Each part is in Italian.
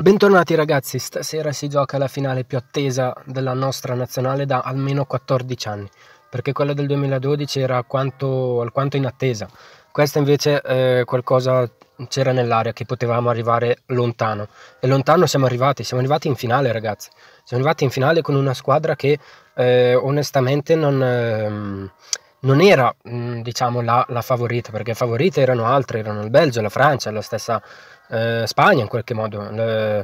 Bentornati ragazzi, stasera si gioca la finale più attesa della nostra nazionale da almeno 14 anni, perché quella del 2012 era alquanto, alquanto in attesa. Questa invece eh, qualcosa c'era nell'aria che potevamo arrivare lontano e lontano siamo arrivati, siamo arrivati in finale ragazzi, siamo arrivati in finale con una squadra che eh, onestamente non... Eh, non era mm, diciamo la, la, favorita, perché favorite erano altre, erano il Belgio, la Francia, la stessa eh, Spagna in qualche modo, le,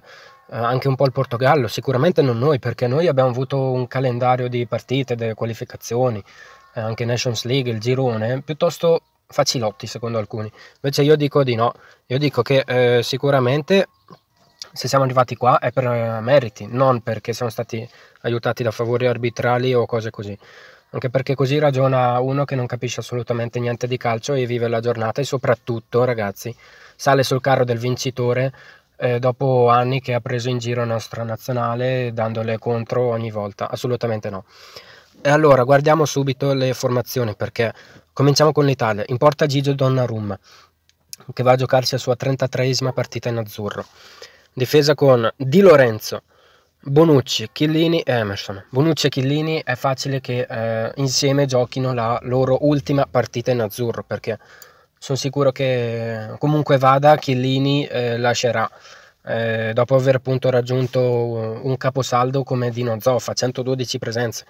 eh, anche un po' il Portogallo, sicuramente non noi, perché noi abbiamo avuto un calendario di partite, delle qualificazioni, eh, anche Nations League, il girone, piuttosto facilotti secondo alcuni. Invece io dico di no, io dico che eh, sicuramente se siamo arrivati qua è per meriti, non perché siamo stati aiutati da favori arbitrali o cose così anche perché così ragiona uno che non capisce assolutamente niente di calcio e vive la giornata e soprattutto, ragazzi, sale sul carro del vincitore eh, dopo anni che ha preso in giro la nostra nazionale dandole contro ogni volta, assolutamente no. E allora guardiamo subito le formazioni perché cominciamo con l'Italia. In porta Gigio Donnarumma che va a giocarsi la sua 33esima partita in azzurro. Difesa con Di Lorenzo, Bonucci, Chillini e Emerson. Bonucci e Chillini è facile che eh, insieme giochino la loro ultima partita in azzurro perché sono sicuro che comunque vada Chillini eh, lascerà eh, dopo aver appunto raggiunto un caposaldo come Dino Zoffa, 112 presenze.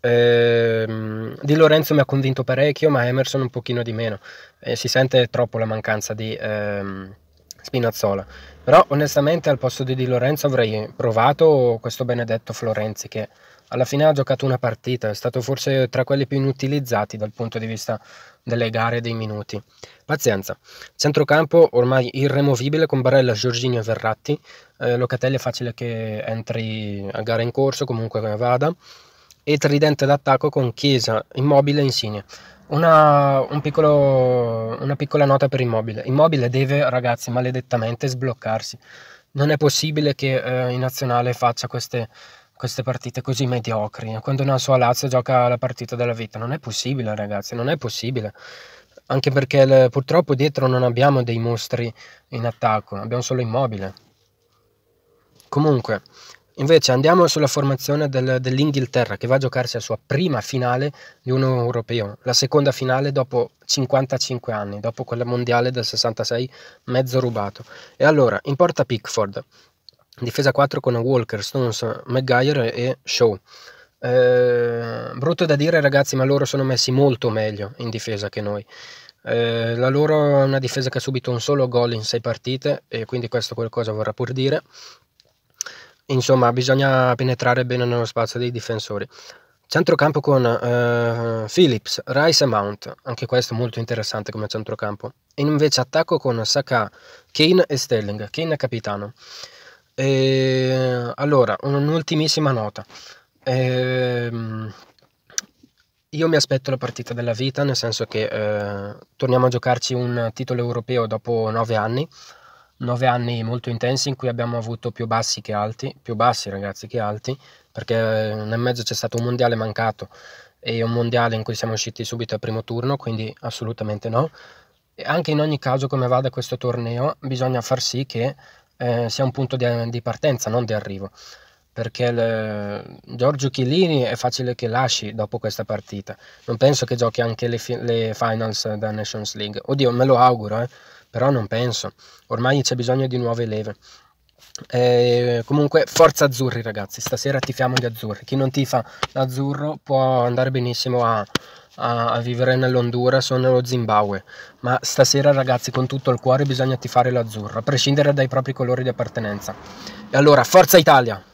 Ehm, di Lorenzo mi ha convinto parecchio ma Emerson un pochino di meno eh, si sente troppo la mancanza di... Ehm, Spinazzola. Però onestamente al posto di Di Lorenzo avrei provato questo benedetto Florenzi che alla fine ha giocato una partita, è stato forse tra quelli più inutilizzati dal punto di vista delle gare e dei minuti. Pazienza. Centrocampo ormai irremovibile con Barella, Giorginio e Verratti. Eh, Locatelli è facile che entri a gara in corso, comunque vada. E tridente d'attacco con Chiesa, Immobile e Insigne. Una, un piccolo, una piccola nota per Immobile. Immobile deve, ragazzi, maledettamente sbloccarsi. Non è possibile che eh, in nazionale faccia queste, queste partite così mediocri. Quando una sua Lazio gioca la partita della vita, non è possibile, ragazzi, non è possibile. Anche perché le, purtroppo dietro non abbiamo dei mostri in attacco, abbiamo solo immobile. Comunque, Invece andiamo sulla formazione del, dell'Inghilterra che va a giocarsi la sua prima finale di uno europeo, la seconda finale dopo 55 anni, dopo quella mondiale del 66 mezzo rubato. E allora in porta Pickford, difesa 4 con Walker, Stones, McGuire e Shaw. Eh, brutto da dire ragazzi, ma loro sono messi molto meglio in difesa che noi. Eh, la loro è una difesa che ha subito un solo gol in 6 partite e quindi questo qualcosa vorrà pur dire Insomma, bisogna penetrare bene nello spazio dei difensori. Centrocampo con eh, Phillips, Rice e Mount, anche questo molto interessante come centrocampo. E invece attacco con Saka, Kane e Sterling, Kane è capitano. E, allora, un'ultimissima nota. E, ehm, io mi aspetto la partita della vita, nel senso che eh, torniamo a giocarci un titolo europeo dopo nove anni nove anni molto intensi in cui abbiamo avuto più bassi che alti, più bassi ragazzi che alti, perché nel mezzo c'è stato un mondiale mancato e un mondiale in cui siamo usciti subito al primo turno, quindi assolutamente no. E anche in ogni caso come vada questo torneo bisogna far sì che eh, sia un punto di, di, partenza, non di arrivo, perché le... Giorgio Chilini è facile che lasci dopo questa partita, non penso che giochi anche le, le finals da Nations League, oddio me lo auguro eh però non penso, ormai c'è bisogno di nuove leve. Eh, comunque, forza azzurri, ragazzi. Stasera tifiamo gli azzurri. Chi non tifa l'azzurro può andare benissimo a, a, a vivere nell'Honduras o nello Zimbabwe. Ma stasera, ragazzi, con tutto il cuore bisogna tifare l'azzurro, a prescindere dai propri colori di appartenenza. E allora, forza Italia!